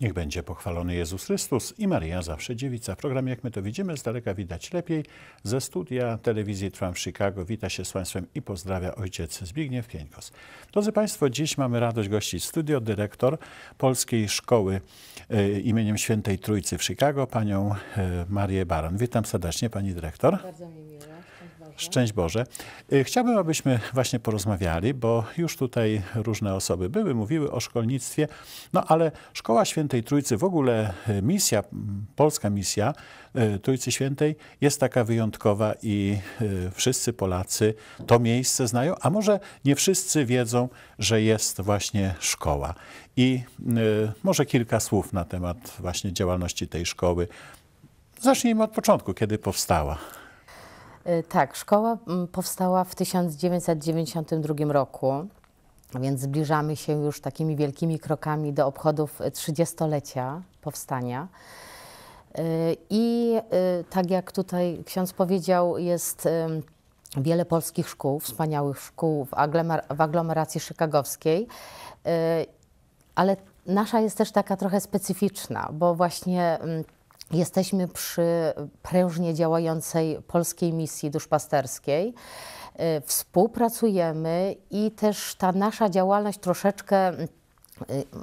Niech będzie pochwalony Jezus Chrystus i Maria Zawsze Dziewica. programie Jak my to widzimy, z daleka widać lepiej. Ze studia telewizji trwam w Chicago wita się z Państwem i pozdrawia ojciec Zbigniew Pieńkos. Drodzy Państwo, dziś mamy radość gościć studio dyrektor Polskiej Szkoły e, imieniem Świętej Trójcy w Chicago, panią e, Marię Baran. Witam serdecznie Pani Dyrektor. Bardzo miło. Szczęść Boże. Y, chciałbym, abyśmy właśnie porozmawiali, bo już tutaj różne osoby były, mówiły o szkolnictwie, no ale Szkoła Świętej Trójcy, w ogóle y, misja, polska misja y, Trójcy Świętej jest taka wyjątkowa i wszyscy Polacy to miejsce znają, a może nie wszyscy wiedzą, że jest właśnie szkoła. I może kilka słów na temat właśnie działalności tej szkoły. Zacznijmy od początku, kiedy powstała. E, tak, szkoła mm, powstała w 1992 roku, więc zbliżamy się już takimi wielkimi krokami do obchodów 30-lecia powstania. E, I e, tak jak tutaj ksiądz powiedział, jest wiele polskich szkół, wspaniałych szkół w, aglomer w aglomeracji chicagowskiej, ale nasza jest też taka trochę specyficzna, bo właśnie Jesteśmy przy prężnie działającej polskiej misji duszpasterskiej. E, współpracujemy i też ta nasza działalność troszeczkę e,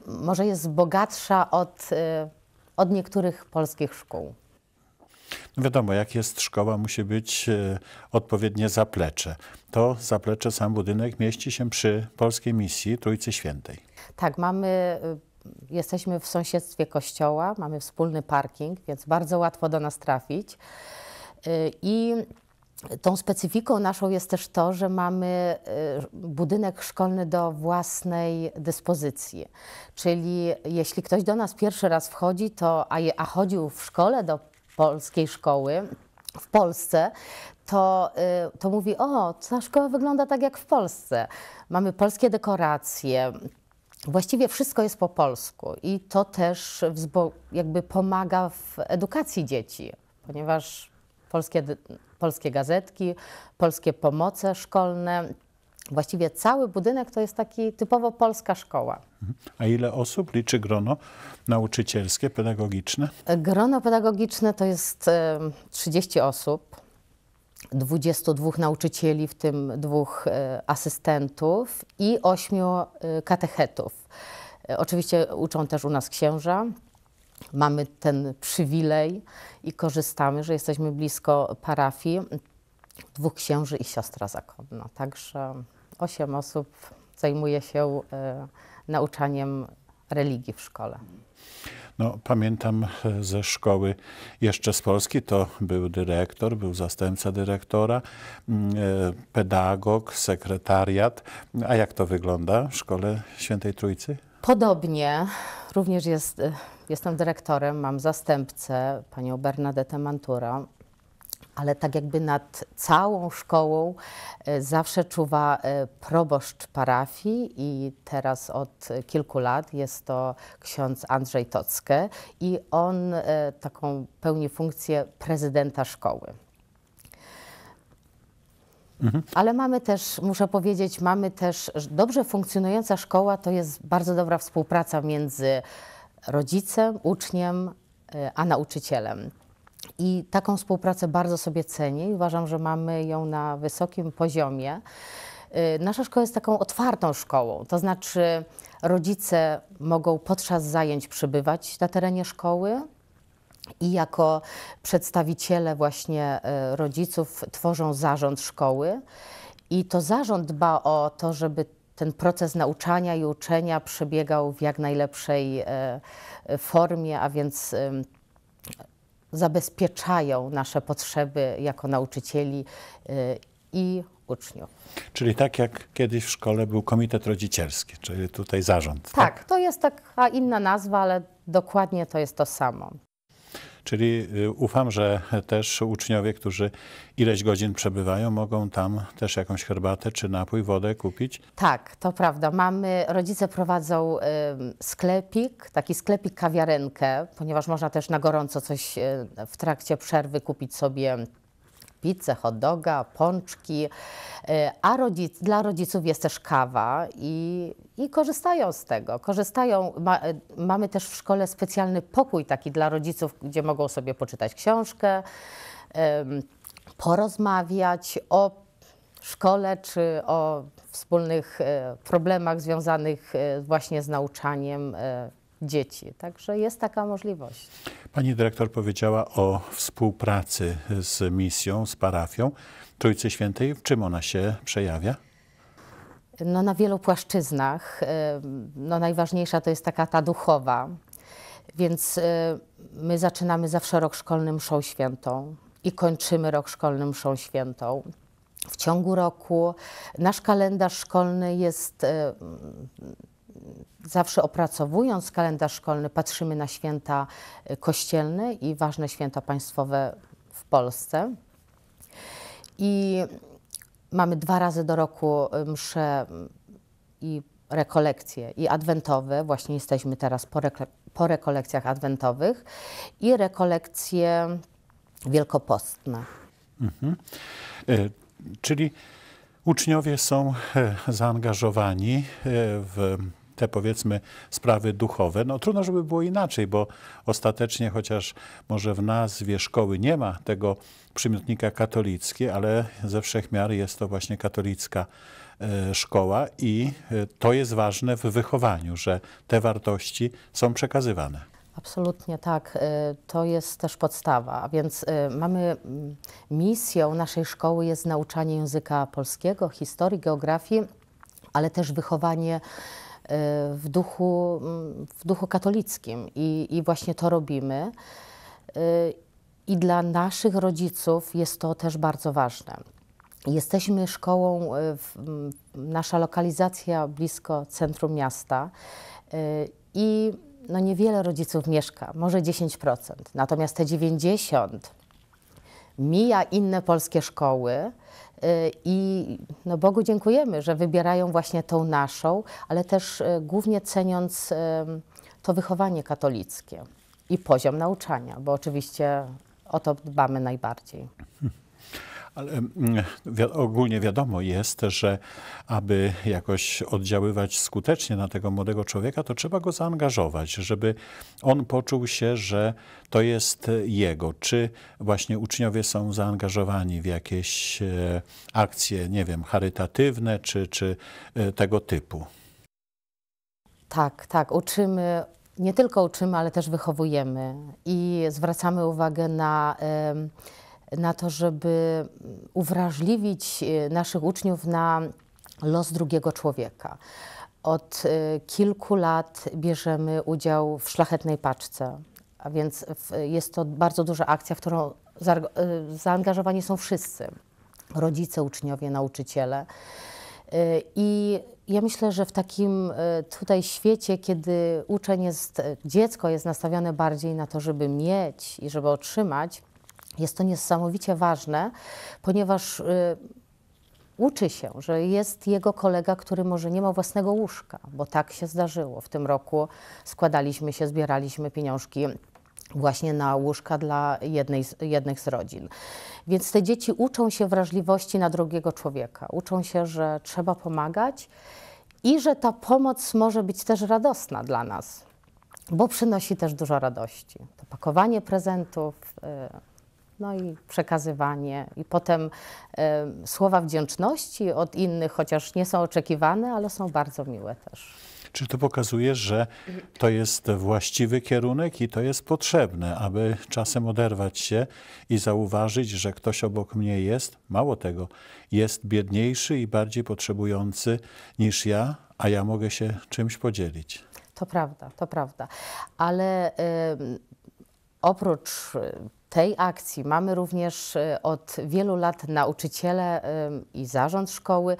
może jest bogatsza od, e, od niektórych polskich szkół. No wiadomo, jak jest szkoła, musi być odpowiednie zaplecze. To zaplecze, sam budynek mieści się przy Polskiej Misji Trójcy Świętej. Tak, mamy jesteśmy w sąsiedztwie kościoła, mamy wspólny parking, więc bardzo łatwo do nas trafić. Y, I tą specyfiką naszą jest też to, że mamy y, budynek szkolny do własnej dyspozycji. Czyli jeśli ktoś do nas pierwszy raz wchodzi, to a, a chodził w szkole do polskiej szkoły w Polsce, to, y, to mówi: O, ta szkoła wygląda tak jak w Polsce. Mamy polskie dekoracje właściwie wszystko jest po polsku i to też jakby pomaga w edukacji dzieci, ponieważ polskie, polskie gazetki, polskie pomoce szkolne, właściwie cały budynek to jest taki typowo polska szkoła. Mhm. A ile osób liczy grono nauczycielskie, pedagogiczne? Grono pedagogiczne to jest 30 osób. 22 nauczycieli, w tym dwóch e, asystentów i ośmiu e, katechetów. E, oczywiście uczą też u nas księża. Mamy ten przywilej i korzystamy, że jesteśmy blisko parafii dwóch księży i siostra zakonna. Także osiem osób zajmuje się nauczaniem religii w szkole. No, pamiętam e, ze szkoły jeszcze z Polski, to był dyrektor, był zastępca dyrektora, mm, e, pedagog, sekretariat. A jak to wygląda w Szkole Świętej Trójcy? Podobnie, również jest, e, jestem dyrektorem, mam zastępcę, panią Bernadette Mantura, ale tak jakby nad całą szkołą e, zawsze czuwa e, proboszcz parafii i teraz od kilku lat jest to ksiądz Andrzej Tockę i on e, taką pełni funkcję prezydenta szkoły. Mhm. Ale mamy też, muszę powiedzieć, mamy też dobrze funkcjonująca szkoła to jest bardzo dobra współpraca między rodzicem, uczniem a nauczycielem. I taką współpracę bardzo sobie cenię i uważam, że mamy ją na wysokim poziomie. Y, nasza szkoła jest taką otwartą szkołą, to znaczy rodzice mogą podczas zajęć przybywać na terenie szkoły, i jako przedstawiciele właśnie y, rodziców tworzą zarząd szkoły. I to zarząd dba o to, żeby ten proces nauczania i uczenia przebiegał w jak najlepszej y, formie, a więc zabezpieczają nasze potrzeby jako nauczycieli y, i uczniów. Czyli tak jak kiedyś w szkole był komitet rodzicielski, czyli tutaj zarząd. Tak, tak? to jest taka inna nazwa, ale dokładnie to jest to samo. Czyli y, ufam, że też uczniowie, którzy ileś godzin przebywają, mogą tam też jakąś herbatę czy napój, wodę kupić. Tak, to prawda. Mamy, rodzice prowadzą y, sklepik, taki sklepik kawiarenkę, ponieważ można też na gorąco coś y, w trakcie przerwy kupić sobie pizzę, hot doga, pączki, e, a rodzic, dla rodziców jest też kawa i, i korzystają z tego. Korzystają, ma, e, mamy też w szkole specjalny pokój taki dla rodziców, gdzie mogą sobie poczytać książkę, porozmawiać o szkole czy o wspólnych e, problemach związanych właśnie z nauczaniem dzieci. Także jest taka możliwość. Pani dyrektor powiedziała o współpracy z misją, z parafią Trójcy Świętej. W czym ona się przejawia? No, na wielu płaszczyznach. E, no, najważniejsza to jest taka ta duchowa. Więc e, my zaczynamy zawsze rok szkolny mszą świętą i kończymy rok szkolny mszą świętą w ciągu roku. Nasz kalendarz szkolny jest e, zawsze opracowując kalendarz szkolny, patrzymy na święta e, kościelne i ważne święta państwowe w Polsce. I mamy dwa razy do roku e, msze mm, i rekolekcje i adwentowe, właśnie jesteśmy teraz po, reko po rekolekcjach adwentowych i rekolekcje wielkopostne. Mhm. E, czyli uczniowie są e, zaangażowani w te powiedzmy sprawy duchowe. No trudno, żeby było inaczej, bo ostatecznie, chociaż może w nazwie szkoły nie ma tego przymiotnika katolicki, ale ze wszechmiar jest to właśnie katolicka e, szkoła i e, to jest ważne w wychowaniu, że te wartości są przekazywane. Absolutnie tak. E, to jest też podstawa. A więc mamy mm, misją naszej szkoły jest nauczanie języka polskiego, historii, geografii, ale też wychowanie Y, w duchu, w duchu katolickim i, i właśnie to robimy. Y, I dla naszych rodziców jest to też bardzo ważne. Jesteśmy szkołą, y, nasza lokalizacja blisko centrum miasta i no niewiele rodziców mieszka, może 10%. Natomiast te 90 mija inne polskie szkoły, Y, I no Bogu dziękujemy, że wybierają właśnie tą naszą, ale też y, głównie ceniąc y, to wychowanie katolickie i poziom nauczania, bo oczywiście o to dbamy najbardziej. Ale wi ogólnie wiadomo jest, że aby jakoś oddziaływać skutecznie na tego młodego człowieka, to trzeba go zaangażować, żeby on poczuł się, że to jest jego. Czy właśnie uczniowie są zaangażowani w jakieś e, akcje, nie wiem, charytatywne czy, czy e, tego typu? Tak, tak. Uczymy nie tylko uczymy, ale też wychowujemy i zwracamy uwagę na na to, żeby uwrażliwić e, naszych uczniów na los drugiego człowieka. Od e, kilku lat bierzemy udział w szlachetnej paczce, a więc jest to bardzo duża akcja, w którą e, zaangażowani są wszyscy rodzice, uczniowie, nauczyciele. I ja myślę, że w takim tutaj świecie, kiedy uczeń jest, dziecko jest nastawione bardziej na to, żeby mieć i żeby otrzymać, jest to niesamowicie ważne, ponieważ y, uczy się, że jest jego kolega, który może nie ma własnego łóżka, bo tak się zdarzyło. W tym roku składaliśmy się, zbieraliśmy pieniążki właśnie na łóżka dla jednej z, jednych z rodzin. Więc te dzieci uczą się wrażliwości na drugiego człowieka, uczą się, że trzeba pomagać i że ta pomoc może być też radosna dla nas, bo przynosi też dużo radości. To pakowanie prezentów. Y, no i przekazywanie. I potem e, słowa wdzięczności od innych, chociaż nie są oczekiwane, ale są bardzo miłe też. Czy to pokazuje, że to jest właściwy kierunek i to jest potrzebne, aby czasem oderwać się i zauważyć, że ktoś obok mnie jest, mało tego, jest biedniejszy i bardziej potrzebujący niż ja, a ja mogę się czymś podzielić? To prawda, to prawda. Ale y, oprócz y, tej akcji mamy również y, od wielu lat nauczyciele y, i zarząd szkoły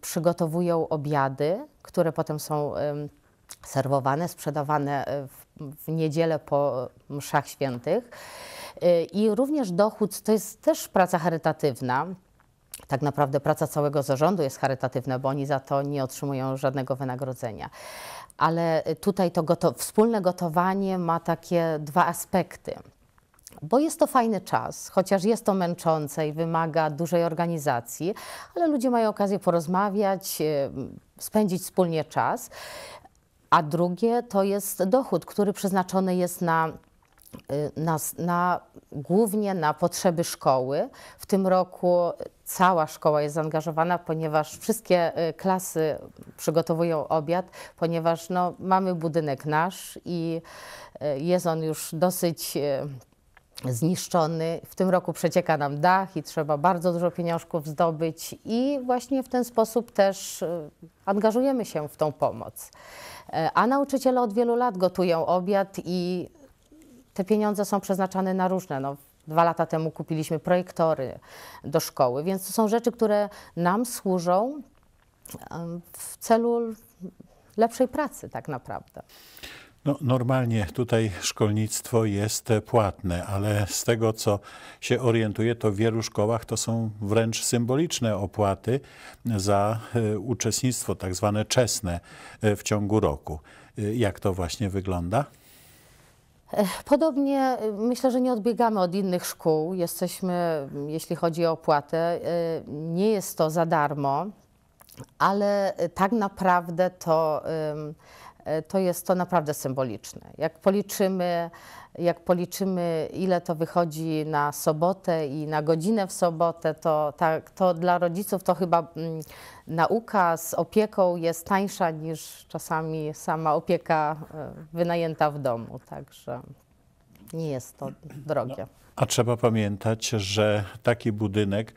przygotowują obiady, które potem są serwowane, sprzedawane y, w niedzielę po mszach świętych. I również dochód, to jest też praca charytatywna, tak naprawdę praca całego zarządu jest charytatywna, bo oni za to nie otrzymują żadnego wynagrodzenia. Ale tutaj to goto wspólne gotowanie ma takie dwa aspekty bo jest to fajny czas, chociaż jest to męczące i wymaga dużej organizacji, ale ludzie mają okazję porozmawiać, e, spędzić wspólnie czas. A drugie to jest dochód, który przeznaczony jest na e, na, na, głównie na potrzeby szkoły. W tym roku cała szkoła jest zaangażowana, ponieważ wszystkie e, klasy przygotowują obiad, ponieważ no, mamy budynek nasz i jest on już dosyć zniszczony. W tym roku przecieka nam dach i trzeba bardzo dużo pieniążków zdobyć i właśnie w ten sposób też e, angażujemy się w tą pomoc. E, a nauczyciele od wielu lat gotują obiad i te pieniądze są przeznaczane na różne. No, dwa lata temu kupiliśmy projektory do szkoły, więc to są rzeczy, które nam służą w celu lepszej pracy tak naprawdę. No, normalnie tutaj szkolnictwo jest płatne, ale z tego co się orientuję, to w wielu szkołach to są wręcz symboliczne opłaty za e, uczestnictwo, tak zwane czesne e, w ciągu roku. E, jak to właśnie wygląda? Podobnie myślę, że nie odbiegamy od innych szkół. Jesteśmy, mm, jeśli chodzi o opłatę, nie jest to za darmo, ale tak naprawdę to. E, to jest to naprawdę symboliczne. Jak policzymy, jak policzymy, ile to wychodzi na sobotę i na godzinę w sobotę, to, tak, to dla rodziców to chyba m, mm, nauka z opieką jest tańsza niż czasami sama opieka e, wynajęta w domu. Także nie jest to drogie. No, a trzeba pamiętać, że taki budynek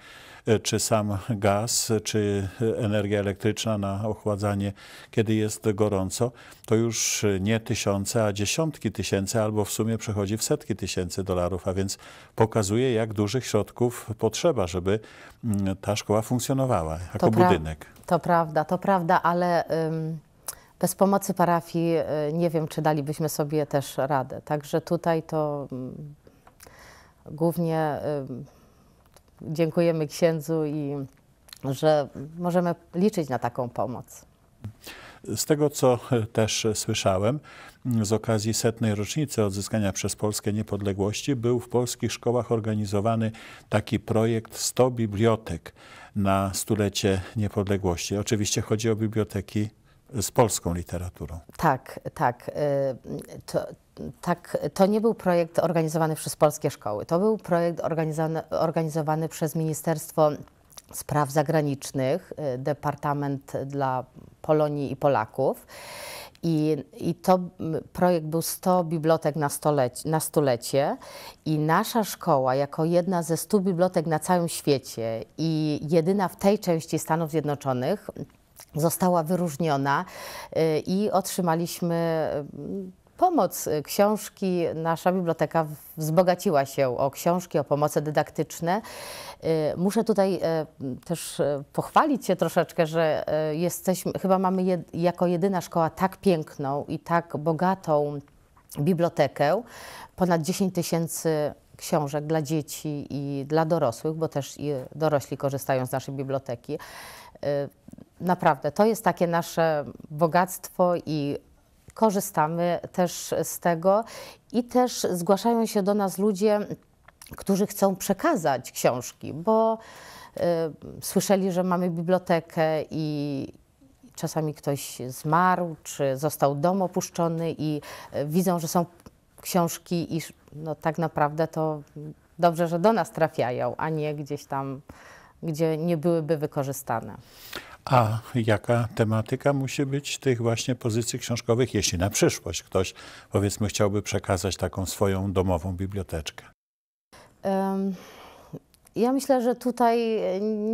czy sam gaz, czy energia elektryczna na ochładzanie, kiedy jest gorąco, to już nie tysiące, a dziesiątki tysięcy, albo w sumie przechodzi w setki tysięcy dolarów, a więc pokazuje, jak dużych środków potrzeba, żeby mm, ta szkoła funkcjonowała jako to budynek. to prawda, to prawda, ale. Ym bez pomocy parafii y, nie wiem, czy dalibyśmy sobie też radę. Także tutaj to mm, głównie dziękujemy księdzu i że możemy liczyć na taką pomoc. Z tego, co też słyszałem, z okazji setnej rocznicy odzyskania przez Polskę niepodległości, był w polskich szkołach organizowany taki projekt 100 bibliotek na stulecie niepodległości. Oczywiście chodzi o biblioteki z polską literaturą. Tak, tak. Y, to, tak. to nie był projekt organizowany przez polskie szkoły. To był projekt organizowany, organizowany przez Ministerstwo Spraw Zagranicznych, y, Departament dla Polonii i Polaków. I, I to projekt był 100 bibliotek na, na stulecie i nasza szkoła jako jedna ze 100 bibliotek na całym świecie i jedyna w tej części Stanów Zjednoczonych została wyróżniona y, i otrzymaliśmy y, pomoc, y, książki. Nasza biblioteka wzbogaciła się o książki, o pomoce dydaktyczne. Muszę tutaj też pochwalić się troszeczkę, że jesteśmy, chyba mamy jed, jako jedyna szkoła tak piękną i tak bogatą bibliotekę. Ponad 10 tysięcy książek dla dzieci i dla dorosłych, bo też i dorośli korzystają z naszej biblioteki naprawdę to jest takie nasze bogactwo i korzystamy też z tego i też zgłaszają się do nas ludzie, którzy chcą przekazać książki, bo y, słyszeli, że mamy bibliotekę i czasami ktoś zmarł, czy został dom opuszczony i y, widzą, że są książki i no, tak naprawdę to dobrze, że do nas trafiają, a nie gdzieś tam, gdzie nie byłyby wykorzystane a jaka tematyka musi być tych właśnie pozycji książkowych, jeśli na przyszłość ktoś, powiedzmy, chciałby przekazać taką swoją domową biblioteczkę? Um. Ja myślę, że tutaj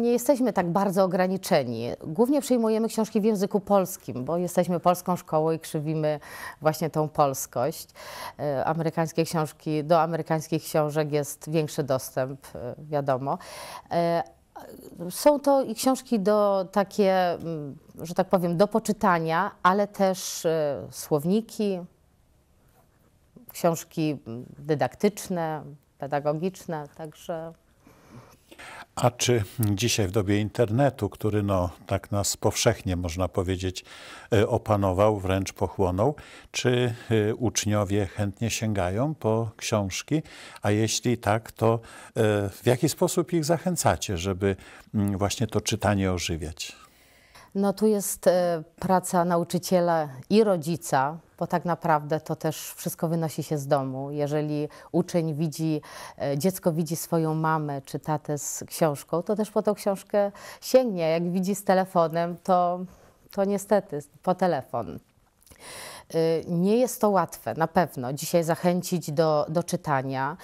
nie jesteśmy tak bardzo ograniczeni. Głównie przyjmujemy książki w języku polskim, bo jesteśmy polską szkołą i krzywimy właśnie tą polskość. E, amerykańskie książki, do amerykańskich książek jest większy dostęp, e, wiadomo e, są to i książki do takie, mm, że tak powiem, do poczytania, ale też e, słowniki, książki mm, dydaktyczne, pedagogiczne, także a czy dzisiaj w dobie internetu, który no, tak nas powszechnie można powiedzieć e, opanował, wręcz pochłonął, czy e, uczniowie chętnie sięgają po książki? A jeśli tak, to e, w jaki sposób ich zachęcacie, żeby mm, właśnie to czytanie ożywiać? No tu jest praca nauczyciela i rodzica, bo tak naprawdę to też wszystko wynosi się z domu. Jeżeli uczeń widzi, e, dziecko widzi swoją mamę czy tatę z książką, to też po tą książkę sięgnie. Jak widzi z telefonem, to, to niestety po telefon. Y, nie jest to łatwe, na pewno, dzisiaj zachęcić do, do czytania,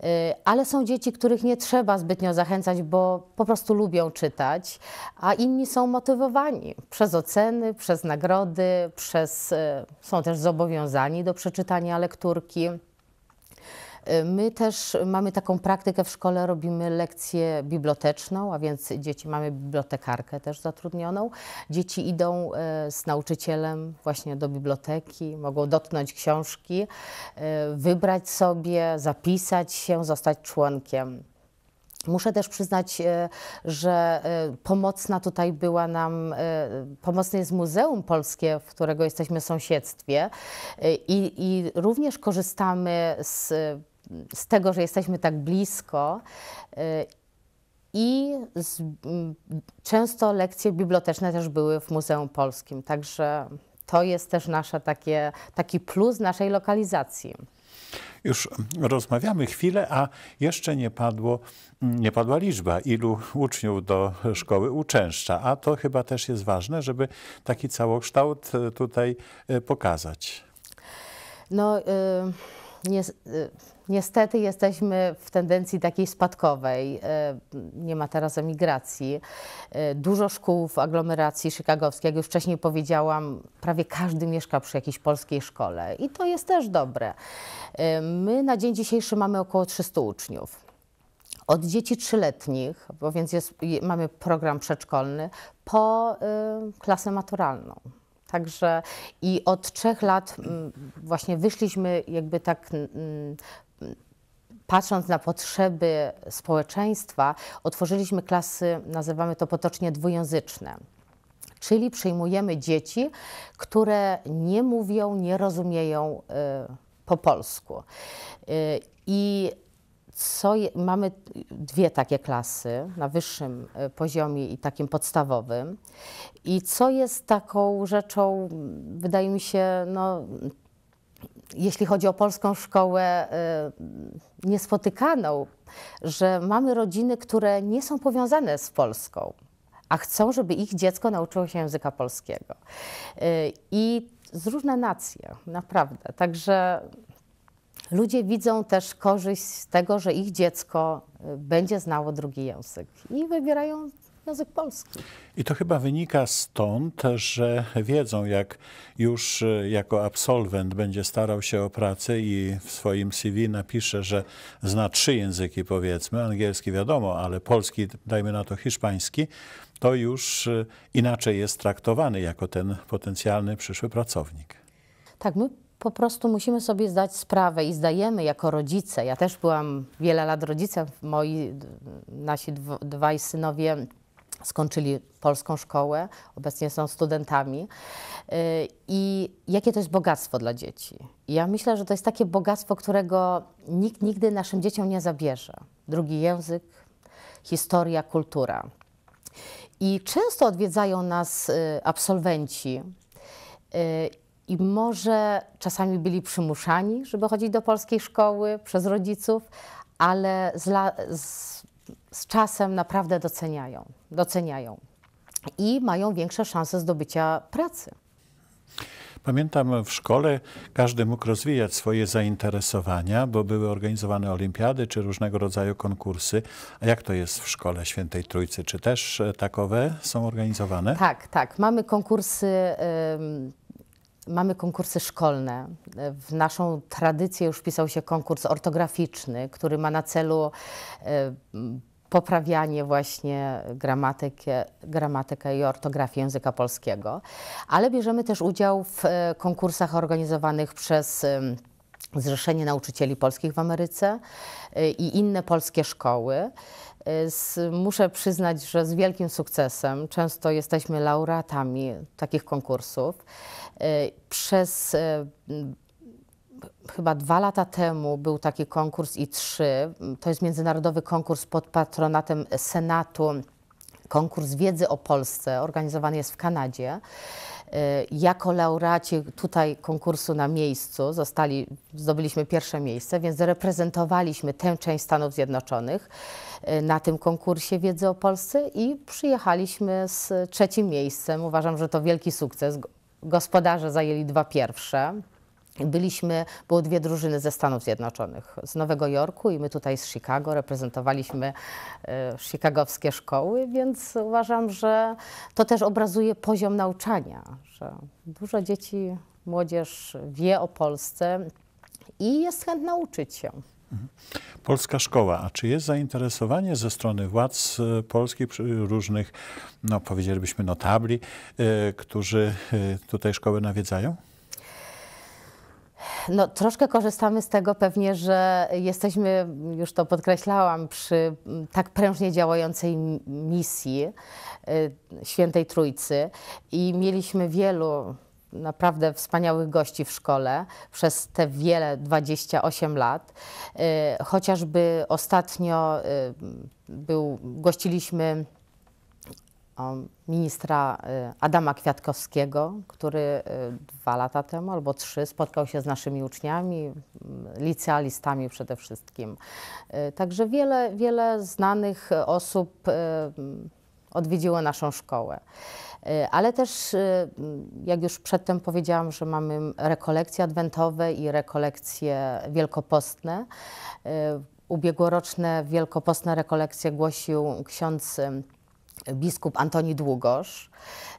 y, ale są dzieci, których nie trzeba zbytnio zachęcać, bo po prostu lubią czytać, a inni są motywowani przez oceny, przez nagrody, przez, y, są też zobowiązani do przeczytania lekturki. My też mamy taką praktykę w szkole, robimy lekcję biblioteczną, a więc dzieci mamy bibliotekarkę też zatrudnioną. Dzieci idą e, z nauczycielem właśnie do biblioteki, mogą dotknąć książki, e, wybrać sobie, zapisać się, zostać członkiem. Muszę też przyznać, e, że pomocna tutaj była nam, pomocne jest Muzeum Polskie, w którego jesteśmy w sąsiedztwie i, i również korzystamy z z tego, że jesteśmy tak blisko. Y, I z, często lekcje biblioteczne też były w Muzeum Polskim, także to jest też nasze takie, taki plus naszej lokalizacji. Już rozmawiamy chwilę, a jeszcze nie, padło, nie padła liczba, ilu uczniów do szkoły uczęszcza, a to chyba też jest ważne, żeby taki całokształt y, tutaj y, pokazać. No. Y Y, niestety jesteśmy w tendencji takiej spadkowej. Y, nie ma teraz emigracji. Y, dużo szkół w aglomeracji chicagowskiej, jak już wcześniej powiedziałam, prawie każdy mieszka przy jakiejś polskiej szkole i to jest też dobre. My na dzień dzisiejszy mamy około 300 uczniów od dzieci trzyletnich, bo więc jest, mamy program przedszkolny, po y, klasę maturalną. Także i od trzech lat mm, właśnie wyszliśmy jakby tak mm, patrząc na potrzeby społeczeństwa, otworzyliśmy klasy, nazywamy to potocznie dwujęzyczne. Czyli przyjmujemy dzieci, które nie mówią, nie rozumieją y, po polsku. Y, I co je, mamy dwie takie klasy na wyższym y, poziomie i takim podstawowym. I co jest taką rzeczą, wydaje mi się, no, jeśli chodzi o polską szkołę, y, niespotykaną, że mamy rodziny, które nie są powiązane z Polską, a chcą, żeby ich dziecko nauczyło się języka polskiego. Y, I z różne nacje, naprawdę. Także ludzie widzą też korzyść z tego, że ich dziecko y, będzie znało drugi język i wybierają język polski. I to chyba wynika stąd, że wiedzą, jak już y, jako absolwent będzie starał się o pracę i w swoim CV napisze, że zna trzy języki, powiedzmy, angielski wiadomo, ale polski, dajmy na to hiszpański, to już y, inaczej jest traktowany jako ten potencjalny przyszły pracownik. Tak, my po prostu musimy sobie zdać sprawę i zdajemy jako rodzice. Ja też byłam wiele lat rodzicem. Moi, nasi dwaj synowie skończyli polską szkołę, obecnie są studentami. Y, I jakie to jest bogactwo dla dzieci? Ja myślę, że to jest takie bogactwo, którego nikt nigdy naszym dzieciom nie zabierze. Drugi język, historia, kultura. I często odwiedzają nas y, absolwenci y, i może czasami byli przymuszani, żeby chodzić do polskiej szkoły przez rodziców, ale z, la, z, z czasem naprawdę doceniają, doceniają i mają większe szanse zdobycia pracy. Pamiętam w szkole każdy mógł rozwijać swoje zainteresowania, bo były organizowane olimpiady czy różnego rodzaju konkursy. A jak to jest w szkole Świętej Trójcy? Czy też e, takowe są organizowane? Tak, tak. Mamy konkursy. Mamy konkursy szkolne. W naszą tradycję już wpisał się konkurs ortograficzny, który ma na celu e, poprawianie właśnie gramatyki, gramatykę i ortografię języka polskiego, ale bierzemy też udział w e, konkursach organizowanych przez Zrzeszenie Nauczycieli Polskich w Ameryce y, i inne polskie szkoły. Y, z, muszę przyznać, że z wielkim sukcesem. Często jesteśmy laureatami takich konkursów. Y, przez chyba dwa lata temu był taki konkurs i trzy. To jest międzynarodowy konkurs pod patronatem Senatu. Konkurs wiedzy o Polsce organizowany jest w Kanadzie. Y, jako laureaci tutaj konkursu na miejscu zostali, zdobyliśmy pierwsze miejsce, więc reprezentowaliśmy tę część Stanów Zjednoczonych y, na tym konkursie wiedzy o Polsce i przyjechaliśmy z trzecim miejscem. Uważam, że to wielki sukces. Gospodarze zajęli dwa pierwsze. Byliśmy, było dwie drużyny ze Stanów Zjednoczonych, z Nowego Jorku i my tutaj z Chicago reprezentowaliśmy e, chicagowskie szkoły, więc uważam, że to też obrazuje poziom nauczania, że dużo dzieci, młodzież wie o Polsce i jest chętna uczyć się. Polska szkoła, a czy jest zainteresowanie ze strony władz e, polskich, różnych, no powiedzielibyśmy notabli, e, którzy tutaj szkoły nawiedzają? No, troszkę korzystamy z tego pewnie, że jesteśmy, już to podkreślałam, przy tak prężnie działającej misji y, Świętej Trójcy i mieliśmy wielu naprawdę wspaniałych gości w szkole przez te wiele 28 lat. Y, chociażby ostatnio y, był, gościliśmy ministra y, Adama Kwiatkowskiego, który y, dwa lata temu albo trzy spotkał się z naszymi uczniami, mm, licealistami przede wszystkim. Y, także wiele, wiele znanych osób mm, odwiedziło naszą szkołę. Ale też, mm, jak już przedtem powiedziałam, że mamy rekolekcje adwentowe i rekolekcje wielkopostne. Ubiegłoroczne wielkopostne rekolekcje głosił ksiądz biskup Antoni Długosz,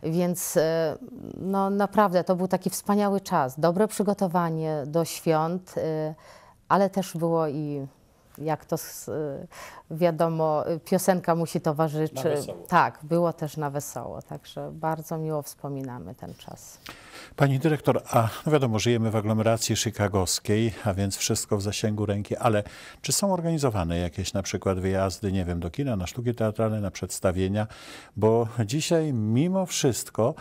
więc e, no, naprawdę to był taki wspaniały czas, dobre przygotowanie do świąt, e, ale też było i jak to y, wiadomo, y, piosenka musi towarzyszyć. Tak, było też na wesoło, także bardzo miło wspominamy ten czas. Pani dyrektor, a no wiadomo, żyjemy w aglomeracji chicagowskiej, a więc wszystko w zasięgu ręki, ale czy są organizowane jakieś na przykład wyjazdy, nie wiem, do kina, na sztuki teatralne, na przedstawienia? Bo dzisiaj mimo wszystko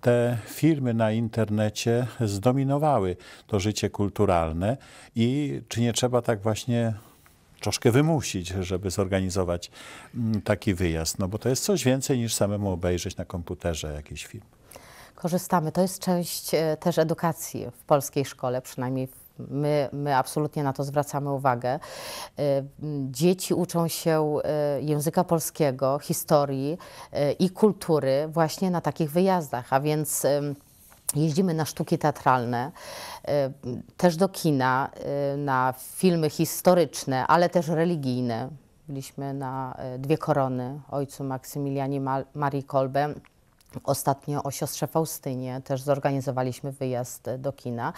te firmy na internecie zdominowały to życie kulturalne i czy nie trzeba tak właśnie troszkę wymusić, żeby zorganizować mm, taki wyjazd, no bo to jest coś więcej niż samemu obejrzeć na komputerze jakiś film. Korzystamy. To jest część e, też edukacji w polskiej szkole, przynajmniej My, my absolutnie na to zwracamy uwagę. E, dzieci uczą się e, języka polskiego, historii i kultury właśnie na takich wyjazdach, a więc Jeździmy na sztuki teatralne, e, też do kina, e, na filmy historyczne, ale też religijne. Byliśmy na e, Dwie Korony ojcu Maksymilianie Marii Kolbe. Ostatnio o siostrze Faustynie też zorganizowaliśmy wyjazd do kina.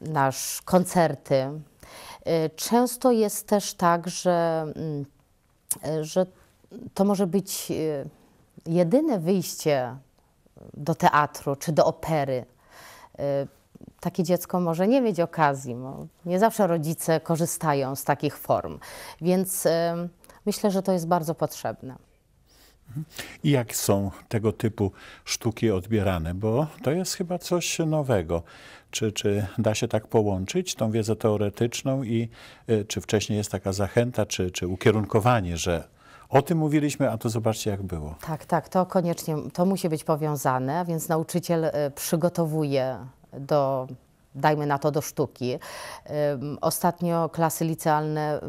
Nasz koncerty. Często jest też tak, że, mm, że to może być jedyne wyjście do teatru czy do opery. Y, takie dziecko może nie mieć okazji, nie zawsze rodzice korzystają z takich form, więc y, myślę, że to jest bardzo potrzebne. I jak są tego typu sztuki odbierane? Bo to jest chyba coś nowego. Czy, czy da się tak połączyć tą wiedzę teoretyczną i y, czy wcześniej jest taka zachęta, czy, czy ukierunkowanie, że o tym mówiliśmy, a tu zobaczcie, jak było. Tak, tak, to koniecznie, to musi być powiązane, a więc nauczyciel e, przygotowuje do dajmy na to do sztuki. E, ostatnio klasy licealne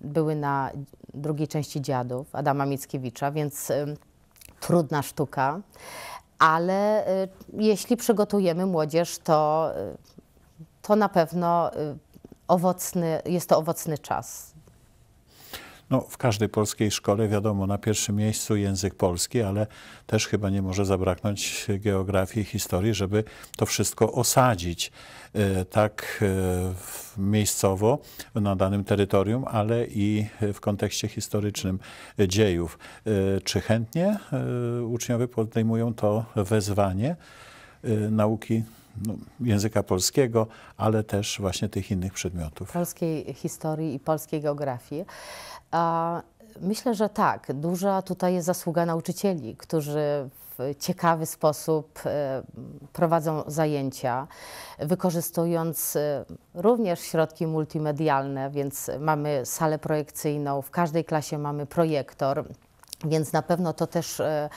były na drugiej części Dziadów Adama Mickiewicza, więc e, trudna sztuka, ale jeśli przygotujemy młodzież, to, to na pewno owocny, jest to owocny czas. No, w każdej polskiej szkole wiadomo, na pierwszym miejscu język polski, ale też chyba nie może zabraknąć geografii i historii, żeby to wszystko osadzić e, tak e, miejscowo na danym terytorium, ale i w kontekście historycznym dziejów. E, czy chętnie uczniowie podejmują to wezwanie nauki no, języka polskiego, ale też właśnie tych innych przedmiotów. Polskiej historii i polskiej geografii. A, myślę, że tak. Duża tutaj jest zasługa nauczycieli, którzy w ciekawy sposób e, prowadzą zajęcia, wykorzystując e, również środki multimedialne, więc mamy salę projekcyjną, w każdej klasie mamy projektor. Więc na pewno to też e,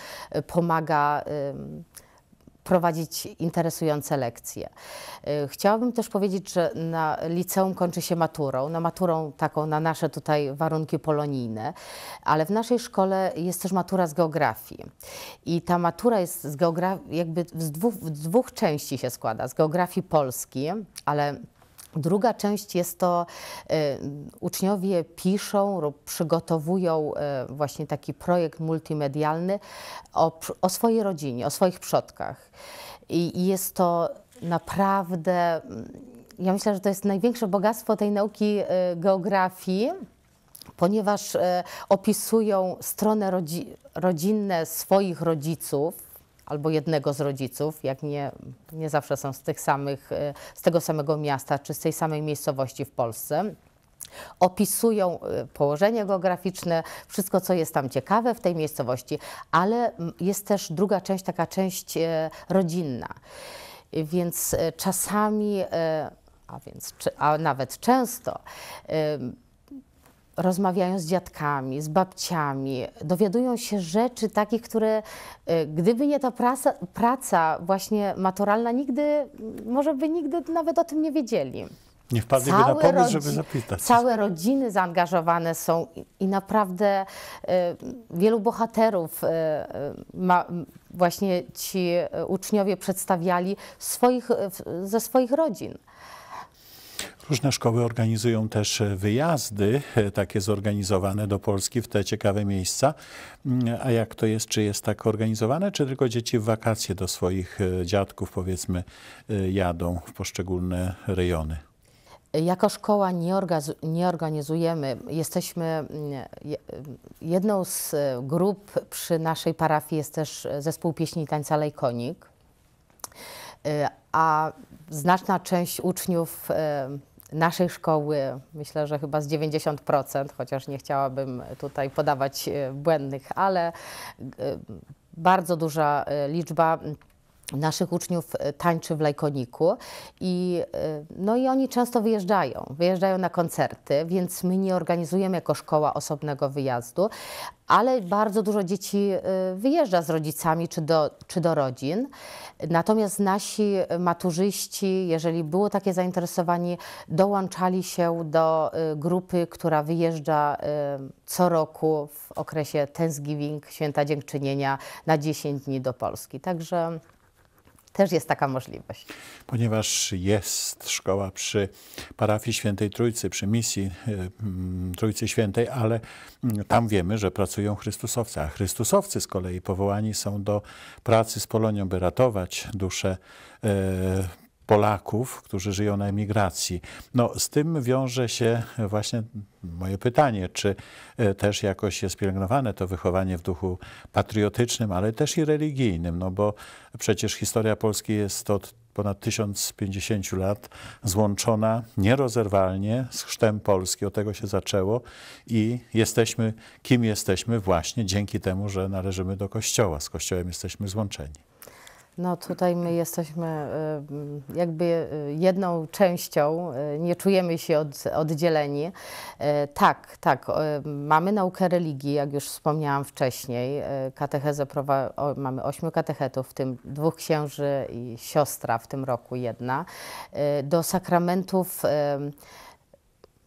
pomaga prowadzić interesujące lekcje. Y, chciałabym też powiedzieć, że na liceum kończy się maturą, na no maturą taką na nasze tutaj warunki polonijne, ale w naszej szkole jest też matura z geografii. I ta matura jest z geografii, jakby z dwóch, dwóch części się składa, z geografii Polski, ale Druga część jest to, y, uczniowie piszą lub przygotowują y, właśnie taki projekt multimedialny o, o, swojej rodzinie, o swoich przodkach. I, i jest to naprawdę, mm, ja myślę, że to jest największe bogactwo tej nauki y, geografii, ponieważ opisują strony rodzi rodzinne swoich rodziców, albo jednego z rodziców, jak nie, nie zawsze są z, tych samych, e, z tego samego miasta czy z tej samej miejscowości w Polsce. Opisują e, położenie geograficzne, wszystko co jest tam ciekawe w tej miejscowości, ale jest też druga część, taka część e, rodzinna. Więc czasami a, więc, a nawet często rozmawiają z dziadkami, z babciami, dowiadują się rzeczy takich, które e, gdyby nie ta praca, praca właśnie maturalna, nigdy, może by nigdy nawet o tym nie wiedzieli. Nie wpadliby całe na pomysł, żeby zapytać. Całe rodziny zaangażowane są i, i naprawdę y, wielu bohaterów y, ma, właśnie ci uczniowie przedstawiali swoich, ze swoich rodzin. Różne szkoły organizują też e, wyjazdy e, takie zorganizowane do Polski w te ciekawe miejsca. Mm, a jak to jest? Czy jest tak organizowane, czy tylko dzieci w wakacje do swoich e, dziadków, powiedzmy, jadą w poszczególne rejony? Jako szkoła nie, organizujemy. Jesteśmy mm, jedną z grup przy naszej parafii jest też zespół pieśni i tańca Lejkonik. Y, a znaczna część uczniów y, naszej szkoły, myślę, że chyba z 90%, chociaż nie chciałabym tutaj podawać y, błędnych, ale bardzo duża liczba naszych uczniów e, tańczy w lajkoniku i, e, no i oni często wyjeżdżają, wyjeżdżają na koncerty, więc my nie organizujemy jako szkoła osobnego wyjazdu, ale bardzo dużo dzieci e, wyjeżdża z rodzicami czy do, czy do rodzin. Natomiast nasi maturzyści, jeżeli było takie zainteresowanie, dołączali się do grupy, która wyjeżdża co roku w okresie Thanksgiving, Święta Dziękczynienia na 10 dni do Polski. Także też jest taka możliwość. Ponieważ jest szkoła przy parafii Świętej Trójcy, przy misji e, mm, Trójcy Świętej, ale mm, tam wiemy, że pracują Chrystusowcy, a Chrystusowcy z kolei powołani są do pracy z Polonią, by ratować dusze e, Polaków, którzy żyją na emigracji. No, z tym wiąże się właśnie moje pytanie, czy e, też jakoś jest pielęgnowane to wychowanie w duchu patriotycznym, ale też i religijnym, no bo przecież historia Polski jest od ponad 1050 lat złączona nierozerwalnie z chrztem Polski. Od tego się zaczęło i jesteśmy, kim jesteśmy właśnie dzięki temu, że należymy do Kościoła. Z Kościołem jesteśmy złączeni. No tutaj my jesteśmy y, jakby y, jedną częścią, y, nie czujemy się od, oddzieleni. Tak, tak, mamy naukę religii, jak już wspomniałam wcześniej. Katechezę prowa- o, mamy ośmiu katechetów, w tym dwóch księży i siostra w tym roku jedna. Do sakramentów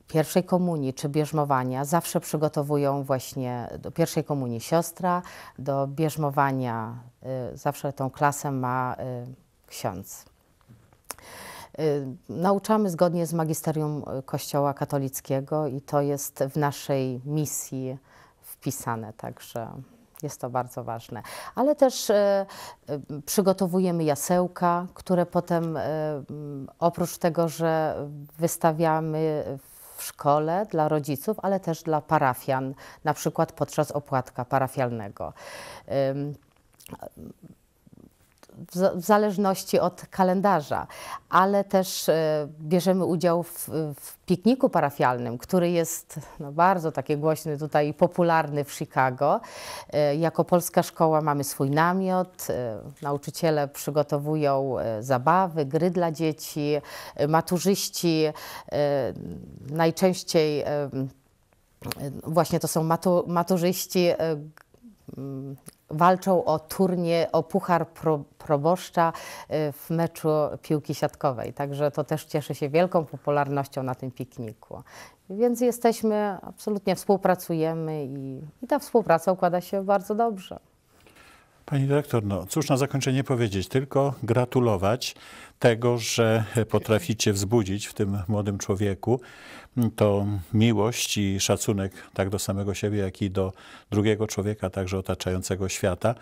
pierwszej komunii czy bierzmowania zawsze przygotowują właśnie do pierwszej komunii siostra, do bierzmowania y, zawsze tą klasę ma y, ksiądz. Y, nauczamy zgodnie z magisterium Kościoła katolickiego i to jest w naszej misji wpisane, także jest to bardzo ważne. Ale też przygotowujemy jasełka, które potem oprócz tego, że wystawiamy w w szkole dla rodziców, ale też dla parafian, na przykład podczas opłatka parafialnego w zależności od kalendarza, ale też e, bierzemy udział w, w pikniku parafialnym, który jest no, bardzo taki głośny tutaj, popularny w Chicago. E, jako polska szkoła mamy swój namiot, e, nauczyciele przygotowują zabawy, gry dla dzieci, maturzyści najczęściej właśnie to są maturzyści walczą o turnie, o puchar pro, proboszcza y, w meczu piłki siatkowej. Także to też cieszy się wielką popularnością na tym pikniku. Więc jesteśmy, absolutnie współpracujemy i, i ta współpraca układa się bardzo dobrze. Pani dyrektor, no cóż na zakończenie powiedzieć, tylko gratulować tego, że potraficie wzbudzić w tym młodym człowieku to miłość i szacunek tak do samego siebie, jak i do drugiego człowieka, także otaczającego świata.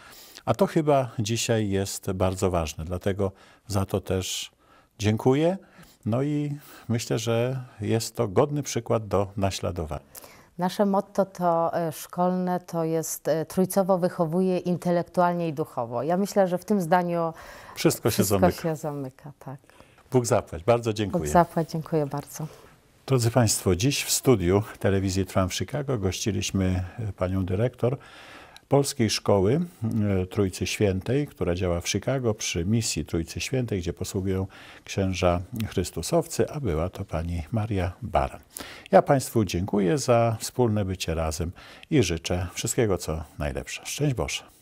A to chyba dzisiaj jest bardzo ważne, dlatego za to też dziękuję. No i myślę, że jest to godny przykład do naśladowania. Nasze motto to e, szkolne to jest e, trójcowo wychowuje intelektualnie i duchowo. Ja myślę, że w tym zdaniu wszystko, się, wszystko zamyka. się zamyka. tak. Bóg zapłać. Bardzo dziękuję. Bóg zapłać. Dziękuję bardzo. Drodzy Państwo, dziś w studiu telewizji Trump Chicago gościliśmy e, panią dyrektor Polskiej Szkoły e, Trójcy Świętej, która działa w Chicago przy misji Trójcy Świętej, gdzie posługują księża Chrystusowcy, a była to pani Maria Baran. Ja Państwu dziękuję za wspólne bycie razem i życzę wszystkiego, co najlepsze. Szczęść Boże!